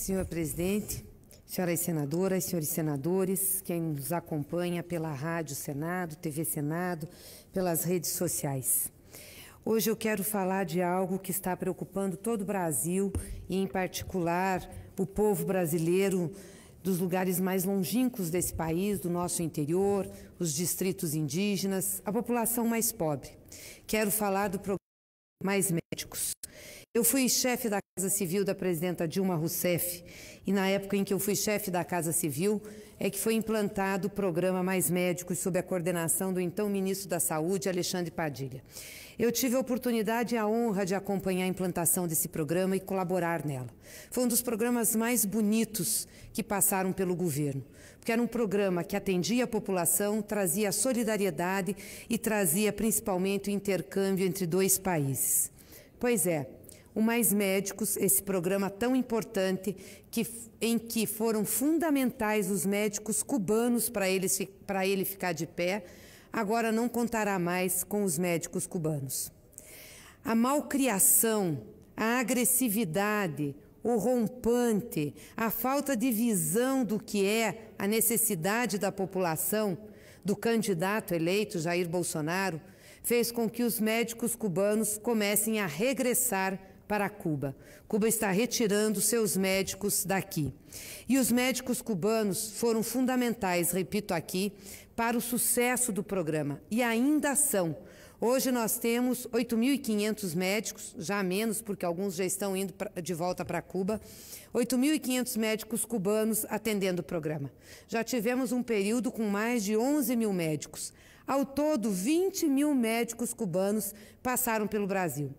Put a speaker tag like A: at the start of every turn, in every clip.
A: Senhor presidente, senhoras senadoras, senhores senadores, quem nos acompanha pela Rádio Senado, TV Senado, pelas redes sociais. Hoje eu quero falar de algo que está preocupando todo o Brasil e, em particular, o povo brasileiro dos lugares mais longínquos desse país, do nosso interior, os distritos indígenas, a população mais pobre. Quero falar do programa Mais Médicos. Eu fui chefe da Casa Civil da presidenta Dilma Rousseff e na época em que eu fui chefe da Casa Civil é que foi implantado o programa Mais Médicos sob a coordenação do então ministro da Saúde, Alexandre Padilha. Eu tive a oportunidade e a honra de acompanhar a implantação desse programa e colaborar nela. Foi um dos programas mais bonitos que passaram pelo governo, porque era um programa que atendia a população, trazia solidariedade e trazia principalmente o intercâmbio entre dois países. Pois é, o Mais Médicos, esse programa tão importante que, em que foram fundamentais os médicos cubanos para ele, ele ficar de pé, agora não contará mais com os médicos cubanos. A malcriação, a agressividade, o rompante, a falta de visão do que é a necessidade da população, do candidato eleito Jair Bolsonaro, fez com que os médicos cubanos comecem a regressar para Cuba. Cuba está retirando seus médicos daqui. E os médicos cubanos foram fundamentais, repito aqui, para o sucesso do programa e ainda são. Hoje nós temos 8.500 médicos, já menos, porque alguns já estão indo de volta para Cuba, 8.500 médicos cubanos atendendo o programa. Já tivemos um período com mais de 11 mil médicos. Ao todo, 20 mil médicos cubanos passaram pelo Brasil.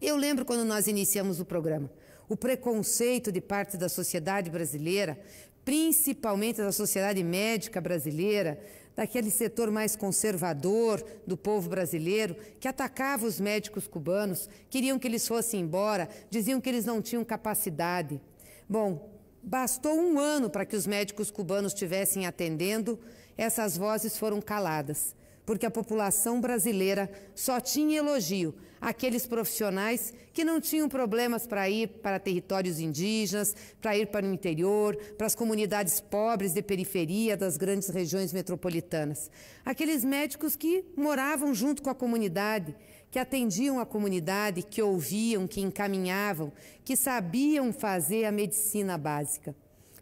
A: Eu lembro quando nós iniciamos o programa, o preconceito de parte da sociedade brasileira, principalmente da sociedade médica brasileira, daquele setor mais conservador do povo brasileiro, que atacava os médicos cubanos, queriam que eles fossem embora, diziam que eles não tinham capacidade. Bom, bastou um ano para que os médicos cubanos estivessem atendendo, essas vozes foram caladas porque a população brasileira só tinha elogio àqueles profissionais que não tinham problemas para ir para territórios indígenas, para ir para o interior, para as comunidades pobres de periferia das grandes regiões metropolitanas. Aqueles médicos que moravam junto com a comunidade, que atendiam a comunidade, que ouviam, que encaminhavam, que sabiam fazer a medicina básica.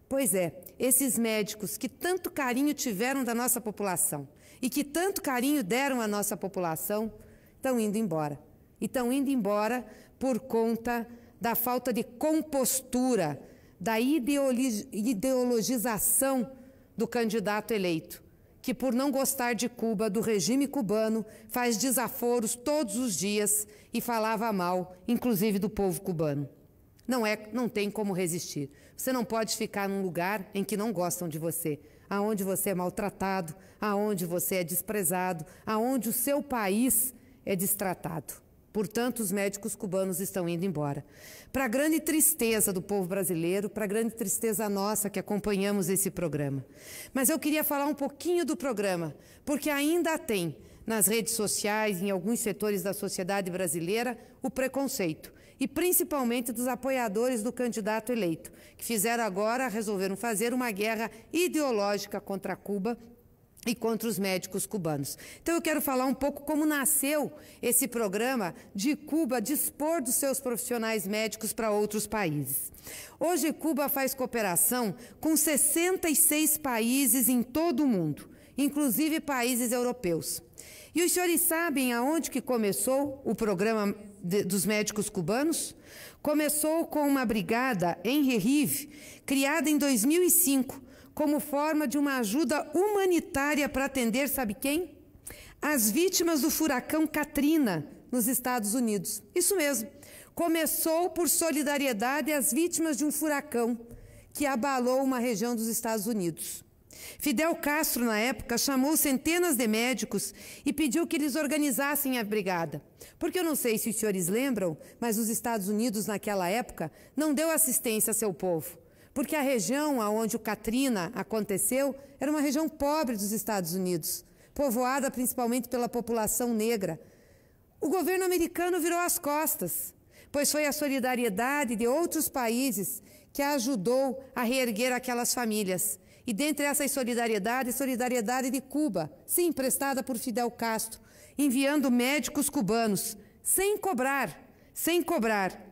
A: Pois é, esses médicos que tanto carinho tiveram da nossa população, e que tanto carinho deram à nossa população estão indo embora. E estão indo embora por conta da falta de compostura, da ideologização do candidato eleito, que por não gostar de Cuba, do regime cubano, faz desaforos todos os dias e falava mal, inclusive do povo cubano. Não é, não tem como resistir. Você não pode ficar num lugar em que não gostam de você aonde você é maltratado, aonde você é desprezado, aonde o seu país é destratado. Portanto, os médicos cubanos estão indo embora. Para a grande tristeza do povo brasileiro, para a grande tristeza nossa que acompanhamos esse programa. Mas eu queria falar um pouquinho do programa, porque ainda tem nas redes sociais, em alguns setores da sociedade brasileira, o preconceito e principalmente dos apoiadores do candidato eleito, que fizeram agora, resolveram fazer uma guerra ideológica contra Cuba e contra os médicos cubanos. Então eu quero falar um pouco como nasceu esse programa de Cuba dispor dos seus profissionais médicos para outros países. Hoje Cuba faz cooperação com 66 países em todo o mundo, inclusive países europeus. E os senhores sabem aonde que começou o programa de, dos médicos cubanos começou com uma brigada em Rive criada em 2005, como forma de uma ajuda humanitária para atender, sabe quem? As vítimas do furacão Katrina, nos Estados Unidos. Isso mesmo. Começou por solidariedade às vítimas de um furacão que abalou uma região dos Estados Unidos. Fidel Castro, na época, chamou centenas de médicos e pediu que eles organizassem a brigada. Porque eu não sei se os senhores lembram, mas os Estados Unidos, naquela época, não deu assistência a seu povo. Porque a região onde o Katrina aconteceu era uma região pobre dos Estados Unidos, povoada principalmente pela população negra. O governo americano virou as costas, pois foi a solidariedade de outros países que ajudou a reerguer aquelas famílias. E dentre essas solidariedades, solidariedade de Cuba, sim, prestada por Fidel Castro, enviando médicos cubanos, sem cobrar, sem cobrar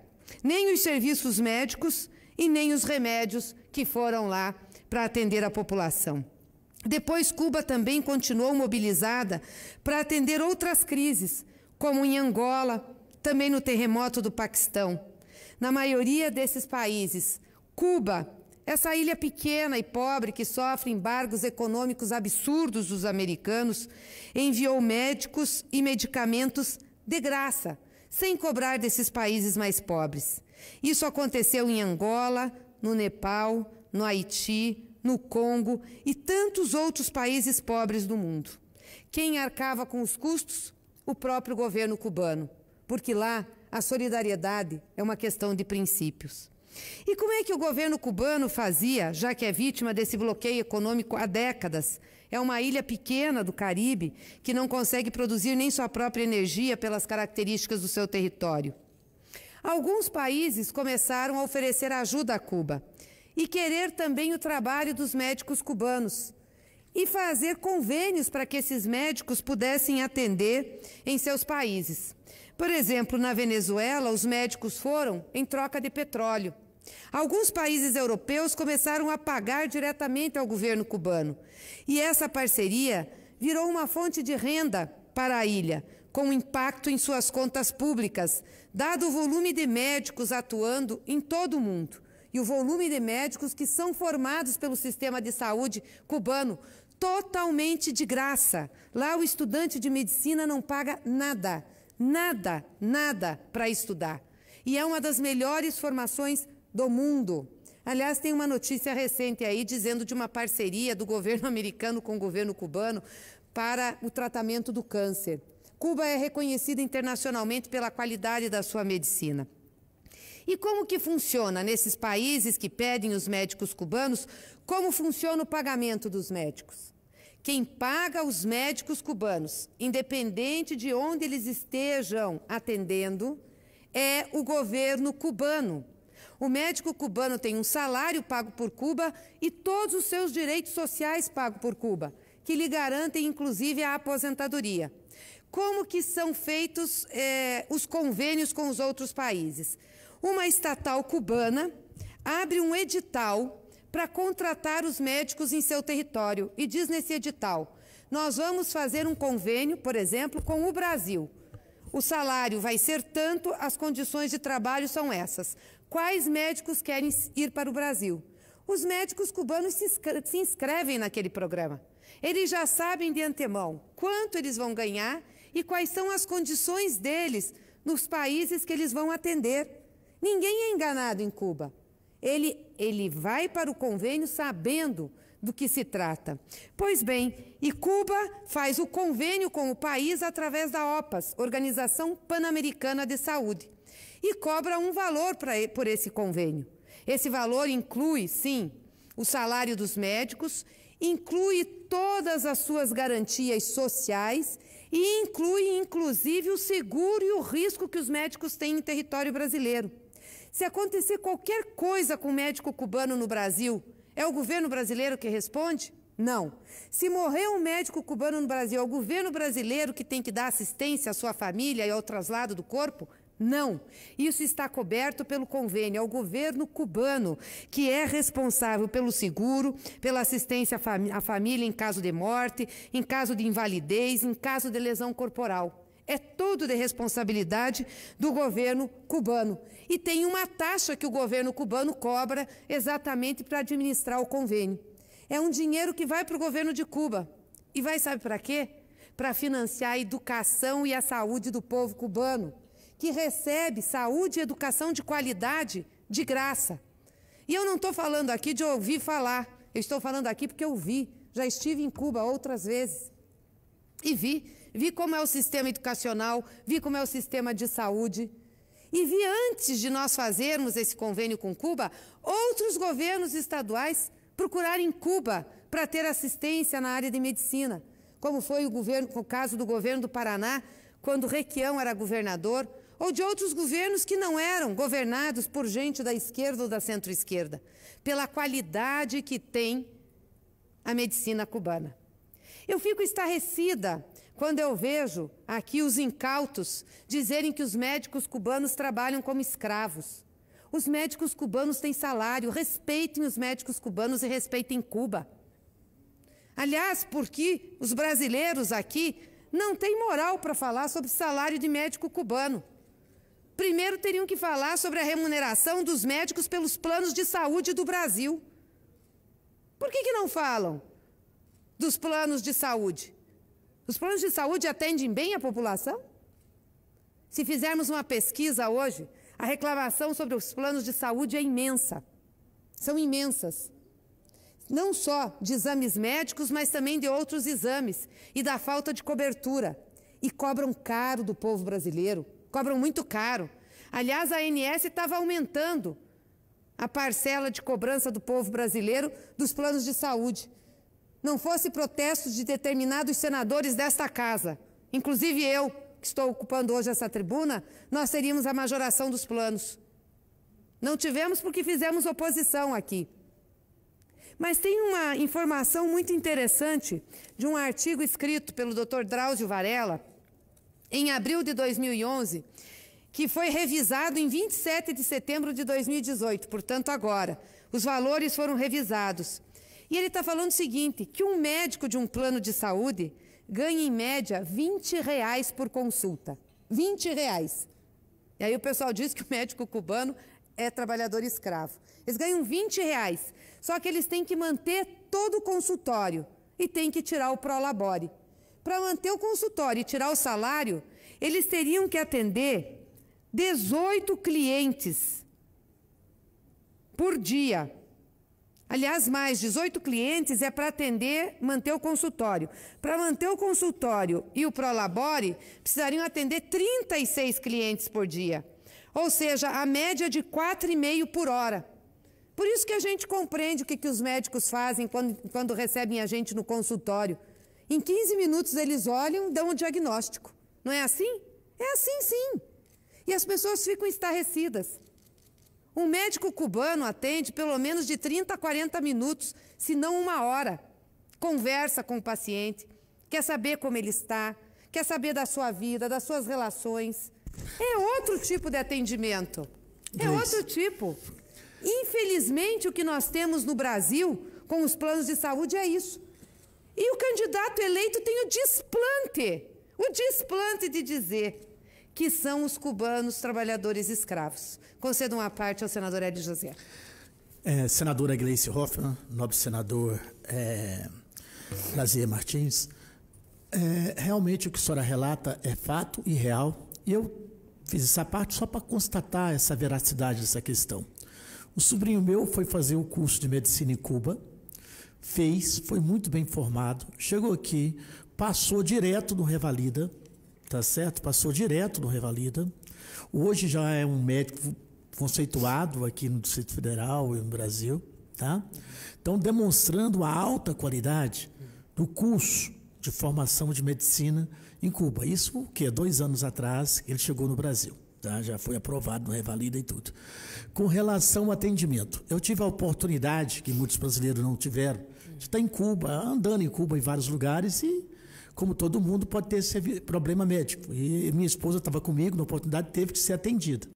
A: nem os serviços médicos e nem os remédios que foram lá para atender a população. Depois, Cuba também continuou mobilizada para atender outras crises, como em Angola, também no terremoto do Paquistão. Na maioria desses países, Cuba essa ilha pequena e pobre que sofre embargos econômicos absurdos dos americanos enviou médicos e medicamentos de graça, sem cobrar desses países mais pobres. Isso aconteceu em Angola, no Nepal, no Haiti, no Congo e tantos outros países pobres do mundo. Quem arcava com os custos? O próprio governo cubano, porque lá a solidariedade é uma questão de princípios. E como é que o governo cubano fazia, já que é vítima desse bloqueio econômico há décadas? É uma ilha pequena do Caribe que não consegue produzir nem sua própria energia pelas características do seu território. Alguns países começaram a oferecer ajuda a Cuba e querer também o trabalho dos médicos cubanos e fazer convênios para que esses médicos pudessem atender em seus países. Por exemplo, na Venezuela, os médicos foram em troca de petróleo. Alguns países europeus começaram a pagar diretamente ao governo cubano. E essa parceria virou uma fonte de renda para a ilha, com impacto em suas contas públicas, dado o volume de médicos atuando em todo o mundo e o volume de médicos que são formados pelo sistema de saúde cubano totalmente de graça. Lá o estudante de medicina não paga nada, nada, nada para estudar. E é uma das melhores formações do mundo. Aliás, tem uma notícia recente aí dizendo de uma parceria do governo americano com o governo cubano para o tratamento do câncer. Cuba é reconhecida internacionalmente pela qualidade da sua medicina. E como que funciona nesses países que pedem os médicos cubanos? Como funciona o pagamento dos médicos? Quem paga os médicos cubanos, independente de onde eles estejam atendendo, é o governo cubano. O médico cubano tem um salário pago por Cuba e todos os seus direitos sociais pagos por Cuba, que lhe garantem inclusive a aposentadoria. Como que são feitos eh, os convênios com os outros países? Uma estatal cubana abre um edital para contratar os médicos em seu território e diz nesse edital: nós vamos fazer um convênio, por exemplo, com o Brasil. O salário vai ser tanto, as condições de trabalho são essas quais médicos querem ir para o Brasil. Os médicos cubanos se, inscre se inscrevem naquele programa. Eles já sabem de antemão quanto eles vão ganhar e quais são as condições deles nos países que eles vão atender. Ninguém é enganado em Cuba. Ele, ele vai para o convênio sabendo do que se trata. Pois bem, e Cuba faz o convênio com o país através da OPAS, Organização Pan-Americana de Saúde e cobra um valor pra, por esse convênio. Esse valor inclui, sim, o salário dos médicos, inclui todas as suas garantias sociais e inclui, inclusive, o seguro e o risco que os médicos têm em território brasileiro. Se acontecer qualquer coisa com um médico cubano no Brasil, é o governo brasileiro que responde? Não. Se morrer um médico cubano no Brasil, é o governo brasileiro que tem que dar assistência à sua família e ao traslado do corpo? Não, isso está coberto pelo convênio ao governo cubano, que é responsável pelo seguro, pela assistência à família em caso de morte, em caso de invalidez, em caso de lesão corporal. É todo de responsabilidade do governo cubano. E tem uma taxa que o governo cubano cobra exatamente para administrar o convênio. É um dinheiro que vai para o governo de Cuba. E vai, sabe para quê? Para financiar a educação e a saúde do povo cubano que recebe saúde e educação de qualidade de graça. E eu não estou falando aqui de ouvir falar, eu estou falando aqui porque eu vi, já estive em Cuba outras vezes e vi. Vi como é o sistema educacional, vi como é o sistema de saúde. E vi antes de nós fazermos esse convênio com Cuba, outros governos estaduais procurarem Cuba para ter assistência na área de medicina, como foi o, governo, o caso do governo do Paraná, quando Requião era governador, ou de outros governos que não eram governados por gente da esquerda ou da centro-esquerda, pela qualidade que tem a medicina cubana. Eu fico estarrecida quando eu vejo aqui os incautos dizerem que os médicos cubanos trabalham como escravos. Os médicos cubanos têm salário, respeitem os médicos cubanos e respeitem Cuba. Aliás, porque os brasileiros aqui não têm moral para falar sobre salário de médico cubano. Primeiro teriam que falar sobre a remuneração dos médicos pelos planos de saúde do Brasil. Por que, que não falam dos planos de saúde? Os planos de saúde atendem bem a população? Se fizermos uma pesquisa hoje, a reclamação sobre os planos de saúde é imensa. São imensas. Não só de exames médicos, mas também de outros exames e da falta de cobertura. E cobram caro do povo brasileiro cobram muito caro. Aliás, a ANS estava aumentando a parcela de cobrança do povo brasileiro dos planos de saúde. Não fosse protestos de determinados senadores desta casa, inclusive eu, que estou ocupando hoje essa tribuna, nós teríamos a majoração dos planos. Não tivemos porque fizemos oposição aqui. Mas tem uma informação muito interessante de um artigo escrito pelo Dr. Drauzio Varela, em abril de 2011, que foi revisado em 27 de setembro de 2018, portanto, agora. Os valores foram revisados. E ele está falando o seguinte: que um médico de um plano de saúde ganha, em média, 20 reais por consulta. 20 reais. E aí o pessoal diz que o médico cubano é trabalhador escravo. Eles ganham 20 reais. Só que eles têm que manter todo o consultório e têm que tirar o prolabore para manter o consultório e tirar o salário, eles teriam que atender 18 clientes por dia. Aliás, mais 18 clientes é para atender, manter o consultório. Para manter o consultório e o Prolabore, precisariam atender 36 clientes por dia. Ou seja, a média de 4,5 por hora. Por isso que a gente compreende o que, que os médicos fazem quando, quando recebem a gente no consultório. Em 15 minutos eles olham e dão o diagnóstico. Não é assim? É assim, sim. E as pessoas ficam estarrecidas. Um médico cubano atende pelo menos de 30 a 40 minutos, se não uma hora. Conversa com o paciente, quer saber como ele está, quer saber da sua vida, das suas relações. É outro tipo de atendimento. É outro tipo. Infelizmente, o que nós temos no Brasil com os planos de saúde é isso. E o candidato eleito tem o desplante o desplante de dizer que são os cubanos trabalhadores escravos. Concedo uma parte ao senador Ed José. É, senadora Gleice Hoffmann, nobre senador é, Lazier Martins, é, realmente o que a senhora relata é fato e real, e eu fiz essa parte só para constatar essa veracidade dessa questão. O sobrinho meu foi fazer o um curso de medicina em Cuba, fez, foi muito bem formado, chegou aqui, passou direto no Revalida, tá certo? Passou direto no Revalida. Hoje já é um médico conceituado aqui no Distrito Federal e no Brasil, tá? Então demonstrando a alta qualidade do curso de formação de medicina em Cuba. Isso o quê? Dois anos atrás ele chegou no Brasil. Tá? Já foi aprovado, revalida e tudo. Com relação ao atendimento, eu tive a oportunidade, que muitos brasileiros não tiveram, está em Cuba, andando em Cuba em vários lugares e, como todo mundo, pode ter esse problema médico. E minha esposa estava comigo, na oportunidade, teve que ser atendida.